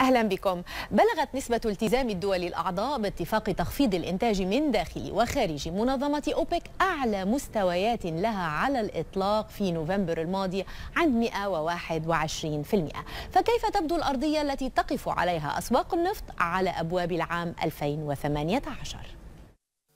أهلا بكم بلغت نسبة التزام الدول الأعضاء باتفاق تخفيض الإنتاج من داخل وخارج منظمة أوبك أعلى مستويات لها على الإطلاق في نوفمبر الماضي عند 121% فكيف تبدو الأرضية التي تقف عليها أسواق النفط على أبواب العام 2018؟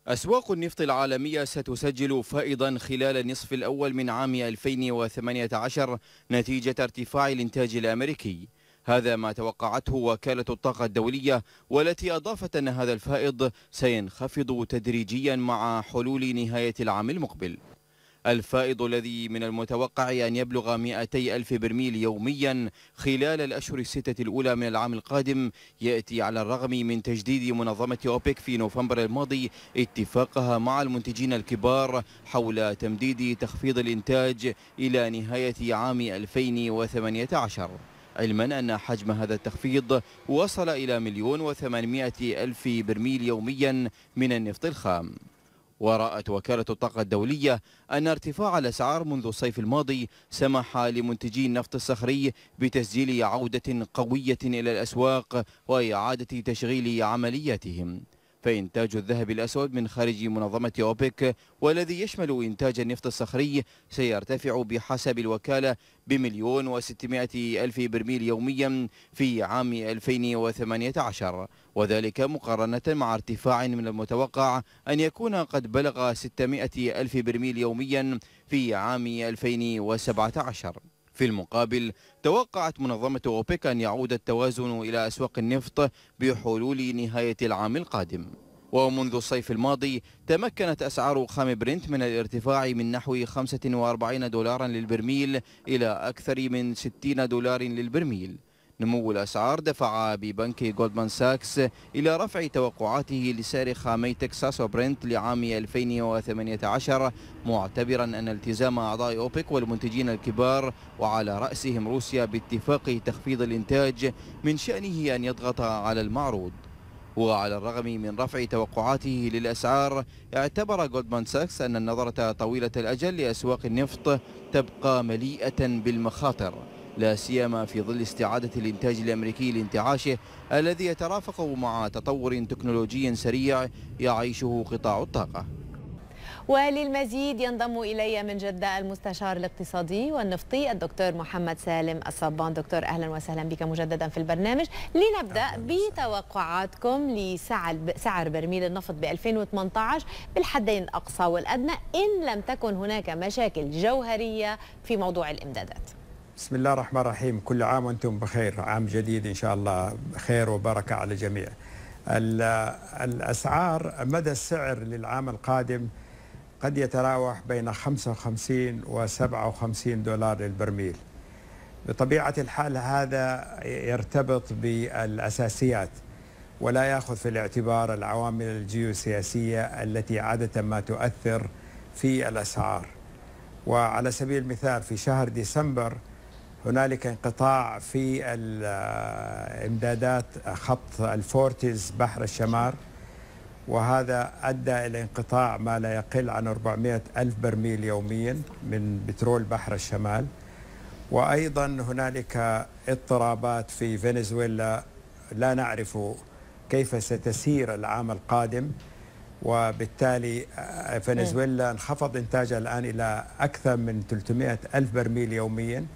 أسواق النفط العالمية ستسجل فائضا خلال النصف الأول من عام 2018 نتيجة ارتفاع الإنتاج الأمريكي هذا ما توقعته وكالة الطاقة الدولية والتي أضافت أن هذا الفائض سينخفض تدريجيا مع حلول نهاية العام المقبل الفائض الذي من المتوقع أن يبلغ 200 ألف برميل يوميا خلال الأشهر الستة الأولى من العام القادم يأتي على الرغم من تجديد منظمة أوبك في نوفمبر الماضي اتفاقها مع المنتجين الكبار حول تمديد تخفيض الإنتاج إلى نهاية عام 2018 علما أن حجم هذا التخفيض وصل إلى مليون وثمانمائة ألف برميل يوميا من النفط الخام ورأت وكالة الطاقة الدولية أن ارتفاع الأسعار منذ الصيف الماضي سمح لمنتجي النفط الصخري بتسجيل عودة قوية إلى الأسواق وإعادة تشغيل عملياتهم فإنتاج الذهب الأسود من خارج منظمة أوبك والذي يشمل إنتاج النفط الصخري سيرتفع بحسب الوكالة بمليون وستمائة ألف برميل يوميا في عام 2018 وذلك مقارنة مع ارتفاع من المتوقع أن يكون قد بلغ ستمائة ألف برميل يوميا في عام 2017 في المقابل توقعت منظمة أوبك أن يعود التوازن إلى أسواق النفط بحلول نهاية العام القادم ومنذ الصيف الماضي تمكنت أسعار خام برنت من الارتفاع من نحو 45 دولارا للبرميل إلى أكثر من 60 دولار للبرميل نمو الأسعار دفع ببنك جولدمان ساكس إلى رفع توقعاته لسعر خامي تكساس وبرنت لعام 2018 معتبرا أن التزام أعضاء أوبك والمنتجين الكبار وعلى رأسهم روسيا باتفاق تخفيض الإنتاج من شأنه أن يضغط على المعروض وعلى الرغم من رفع توقعاته للأسعار اعتبر جولدمان ساكس أن النظرة طويلة الأجل لأسواق النفط تبقى مليئة بالمخاطر لا سيما في ظل استعادة الإنتاج الأمريكي لانتعاشه الذي يترافق مع تطور تكنولوجي سريع يعيشه قطاع الطاقة وللمزيد ينضم إلي من جدة المستشار الاقتصادي والنفطي الدكتور محمد سالم الصبان دكتور أهلا وسهلا بك مجددا في البرنامج لنبدأ بتوقعاتكم لسعر برميل النفط ب 2018 بالحدين الأقصى والأدنى إن لم تكن هناك مشاكل جوهرية في موضوع الإمدادات بسم الله الرحمن الرحيم كل عام وانتم بخير عام جديد ان شاء الله خير وبركه على الجميع الاسعار مدى السعر للعام القادم قد يتراوح بين 55 و 57 دولار للبرميل بطبيعه الحال هذا يرتبط بالاساسيات ولا ياخذ في الاعتبار العوامل الجيوسياسيه التي عاده ما تؤثر في الاسعار وعلى سبيل المثال في شهر ديسمبر هنالك انقطاع في الامدادات خط الفورتيز بحر الشمار وهذا أدى إلى انقطاع ما لا يقل عن 400 ألف برميل يوميا من بترول بحر الشمال وأيضا هنالك اضطرابات في فنزويلا لا نعرف كيف ستسير العام القادم وبالتالي فنزويلا انخفض إنتاجها الآن إلى أكثر من 300 ألف برميل يومياً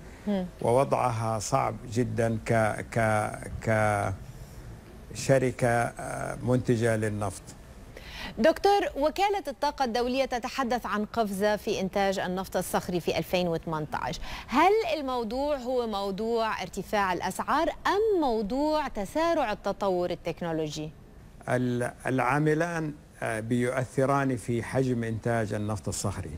ووضعها صعب جدا ك ك كشركه آه، منتجه للنفط دكتور وكالة الطاقة الدولية تتحدث عن قفزة في إنتاج النفط الصخري في 2018 هل الموضوع هو موضوع ارتفاع الأسعار أم موضوع تسارع التطور التكنولوجي؟ العاملان آه، بيؤثران في حجم إنتاج النفط الصخري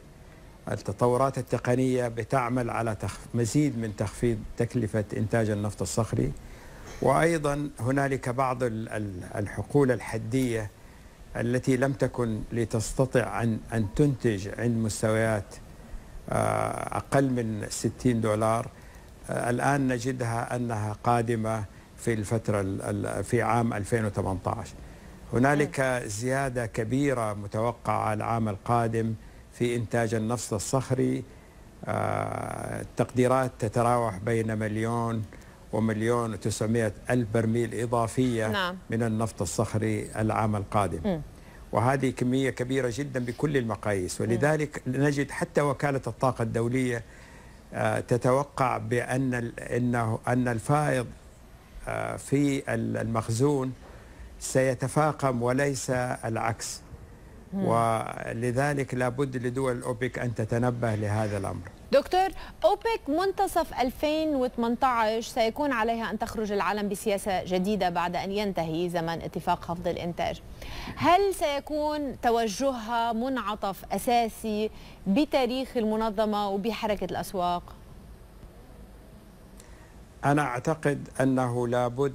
التطورات التقنية بتعمل على مزيد من تخفيض تكلفة إنتاج النفط الصخري وأيضا هنالك بعض الحقول الحدية التي لم تكن لتستطع أن, أن تنتج عند مستويات آه، أقل من 60 دولار آه، الآن نجدها أنها قادمة في الفترة في عام 2018 هنالك نعم. زيادة كبيرة متوقعة العام القادم في إنتاج النفط الصخري آه، التقديرات تتراوح بين مليون ومليون وتسعمائة ألف برميل إضافية نعم. من النفط الصخري العام القادم م. وهذه كمية كبيرة جدا بكل المقاييس ولذلك م. نجد حتى وكالة الطاقة الدولية آه، تتوقع بأن أنه أن الفائض آه، في المخزون سيتفاقم وليس العكس ولذلك لابد لدول أوبك أن تتنبه لهذا الأمر دكتور أوبك منتصف 2018 سيكون عليها أن تخرج العالم بسياسة جديدة بعد أن ينتهي زمن اتفاق خفض الإنتاج هل سيكون توجهها منعطف أساسي بتاريخ المنظمة وبحركة الأسواق؟ أنا أعتقد أنه لابد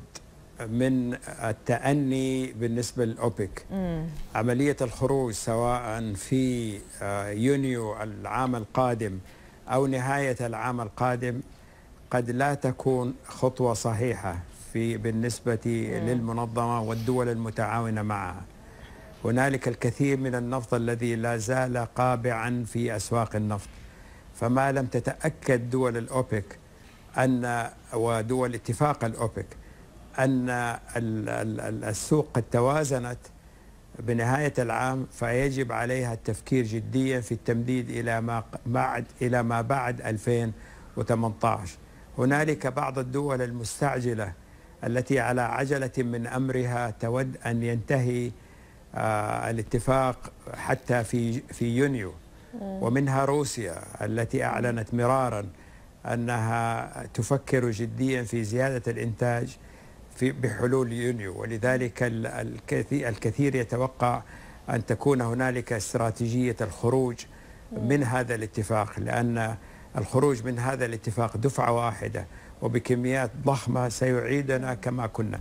من التأني بالنسبة للأوبك مم. عملية الخروج سواء في آه، يونيو العام القادم أو نهاية العام القادم قد لا تكون خطوة صحيحة في بالنسبة مم. للمنظمة والدول المتعاونة معها هنالك الكثير من النفط الذي لا زال قابعا في أسواق النفط فما لم تتأكد دول الأوبك أن ودول اتفاق الأوبك أن السوق قد توازنت بنهاية العام فيجب عليها التفكير جديا في التمديد إلى ما بعد إلى ما بعد 2018 هنالك بعض الدول المستعجلة التي على عجلة من أمرها تود أن ينتهي آه، الاتفاق حتى في في يونيو ومنها روسيا التي أعلنت مرارا أنها تفكر جديا في زيادة الإنتاج في بحلول يونيو ولذلك الكثير يتوقع أن تكون هنالك استراتيجية الخروج من هذا الاتفاق لأن الخروج من هذا الاتفاق دفعة واحدة وبكميات ضخمة سيعيدنا كما كنا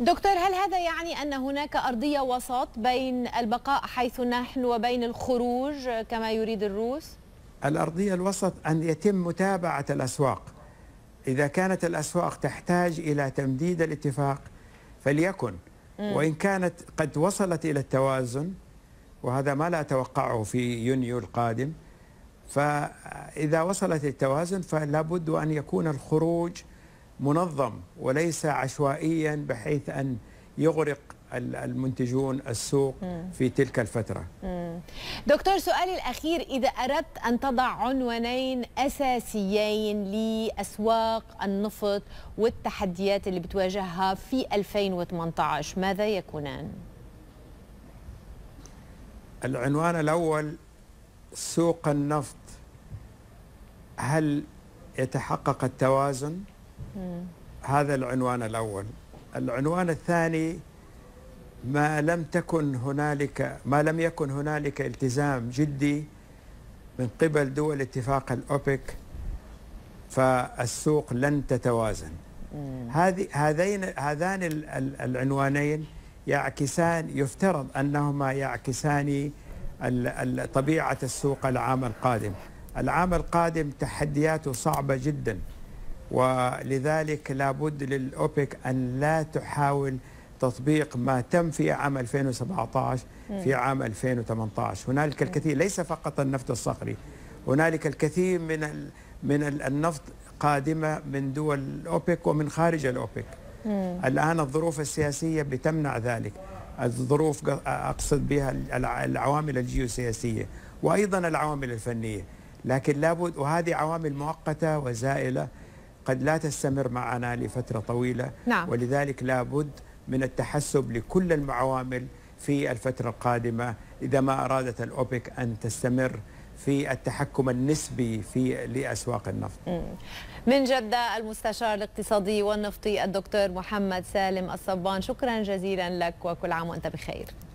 دكتور هل هذا يعني أن هناك أرضية وسط بين البقاء حيث نحن وبين الخروج كما يريد الروس؟ الأرضية الوسط أن يتم متابعة الأسواق إذا كانت الأسواق تحتاج إلى تمديد الاتفاق فليكن وإن كانت قد وصلت إلى التوازن وهذا ما لا أتوقعه في يونيو القادم فإذا وصلت التوازن فلا بد أن يكون الخروج منظم وليس عشوائيا بحيث أن يغرق المنتجون السوق مم. في تلك الفترة مم. دكتور سؤالي الأخير إذا أردت أن تضع عنوانين أساسيين لأسواق النفط والتحديات اللي بتواجهها في 2018 ماذا يكونان؟ العنوان الأول سوق النفط هل يتحقق التوازن؟ مم. هذا العنوان الأول العنوان الثاني ما لم تكن هنالك ما لم يكن هنالك التزام جدي من قبل دول اتفاق الاوبك فالسوق لن تتوازن هذه هذين هذان العنوانين يعكسان يفترض انهما يعكسان طبيعه السوق العام القادم العام القادم تحدياته صعبه جدا ولذلك لابد للاوبك ان لا تحاول تطبيق ما تم في عام 2017 في عام 2018 هنالك الكثير ليس فقط النفط الصخري هنالك الكثير من من النفط قادمة من دول الأوبك ومن خارج الأوبك الآن الظروف السياسية بتمنع ذلك الظروف أقصد بها العوامل الجيوسياسية وأيضا العوامل الفنية لكن لابد وهذه عوامل مؤقتة وزائلة قد لا تستمر معنا لفترة طويلة نعم. ولذلك لابد من التحسب لكل العوامل في الفترة القادمة إذا ما أرادت الأوبك أن تستمر في التحكم النسبي في لأسواق النفط من جدة المستشار الاقتصادي والنفطي الدكتور محمد سالم الصبان شكرا جزيلا لك وكل عام وأنت بخير